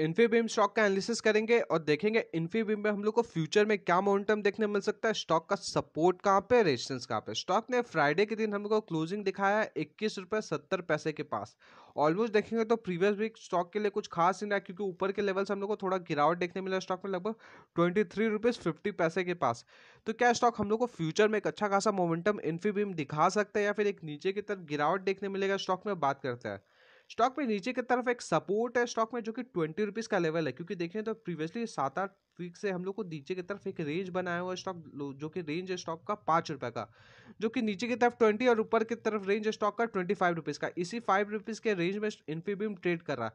Infibeam stock का analysis करेंगे और देखेंगे इन्फीबीम में हम लोग को फ्यूचर में क्या मोमेंटम देखने मिल सकता है स्टॉक का सपोर्ट कहाँ पे रेजिस्टेंस कहाँ पे स्टॉक ने फ्राइडे के दिन हम लोग को क्लोजिंग दिखाया इक्कीस रुपये सत्तर पैसे के पास ऑलमोस्ट देखेंगे तो प्रीवियस वीक स्टॉक के लिए कुछ खास नहीं रहा क्योंकि ऊपर के लेवल से हम लोग को थोड़ा गिरावट देखने मिला स्टॉक में लगभग ट्वेंटी थ्री रुपीज़ फिफ्टी पैसे के पास तो क्या स्टॉक हम लोग को फ्यूचर में एक अच्छा खासा मोमेंटम इन्फीबीम दिखा सकता है या फिर एक नीचे की तरफ गिरावट देखने मिलेगा स्टॉक में बात करते हैं स्टॉक में नीचे की तरफ एक सपोर्ट है स्टॉक में जो कि ट्वेंटी रुपीज़ का लेवल है क्योंकि देखें तो प्रीवियसली सात आठ वीक से हम लोग को नीचे की तरफ एक रेंज बनाया हुआ स्टॉक जो कि रेंज स्टॉक का पाँच रुपये का जो कि नीचे की तरफ ट्वेंटी और ऊपर की तरफ रेंज स्टॉक का ट्वेंटी फाइव रुपीज़ का इसी फाइव रुपीज़ के रेंज में इन्फीबीम ट्रेड कर रहा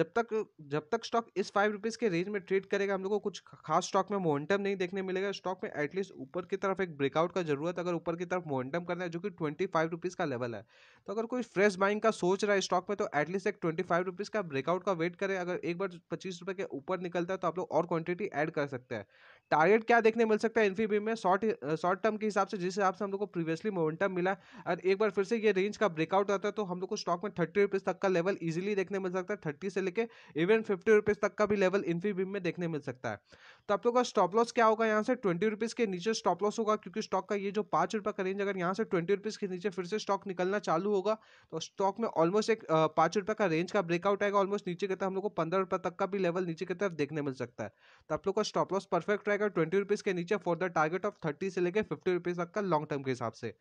जब तक जब तक स्टॉक इस फाइव रुपीज़ के रेंज में ट्रेड करेगा हम लोग को कुछ खास स्टॉक में मोमेंटम नहीं देखने मिलेगा स्टॉक में एटलीस्ट ऊपर की तरफ एक ब्रेकआउट का जरूरत अगर ऊपर की तरफ मोमेंटम करना है जो कि ट्वेंटी फाइव रुपीज़ का लेवल है तो अगर कोई फ्रेश बाइंग का सोच रहा है स्टॉक में तो एटलीस्ट एक ट्वेंटी फाइव रुपीज़ का ब्रेकआउट का वेट करें अगर एक बार पच्चीस रुपये के ऊपर निकलता है तो आप लोग और क्वांटिटी एड ऐड कर सकता है टारगेट क्या देखने मिल सकता है इन्फीबीम में शॉर्ट शॉर्ट टर्म के हिसाब से जिस हिसाब से हम लोग को प्रीवियसली मोमेंटम मिला और एक बार फिर से ये रेंज का ब्रेकआउट आता है तो हम लोग को स्टॉक में थर्टी रुपीज़ तक का लेवल इजिली देखने मिल सकता है थर्टी से लेकर इवन फिफ्टी रुपीज़ तक का भी लेवल इन्फीबीम में देखने मिल सकता है तो आप लोग का स्टॉप लॉस क्या होगा यहाँ से ट्वेंटी रुपीज़ के नीचे स्टॉप लॉस होगा क्योंकि स्टॉक का ये जो पांच रुपये का रेंज अगर यहाँ से ट्वेंटी रुपीज़ के नीचे फिर से स्टॉक निकलना चालू होगा तो स्टॉक में ऑलमोस्ट एक पांच रुपये का रेंज का ब्रेकआउट आएगा ऑलमोस्ट नीचे की तरफ हम लोग को पंद्रह रुपये तक का भी लेवल नीचे की तरफ देखने मिल सकता है तो आप लोग का स्टॉप लॉस परफेक्ट रहेगा जाएगा ट्वेंटी रुपीज़ के नीचे for the target of thirty से लेकर फिफ्टी रुपीज़ तक का लॉन्ग टर्म के हिसाब से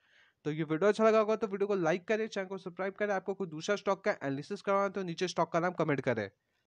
तो ये वीडियो अच्छा लगा होगा तो वीडियो को लाइक करें चैनल को सब्सक्राइब करें आपको कोई दूसरा स्टॉक का एनालिसिस करवाना तो नीचे स्टॉक का नाम कमेंट करें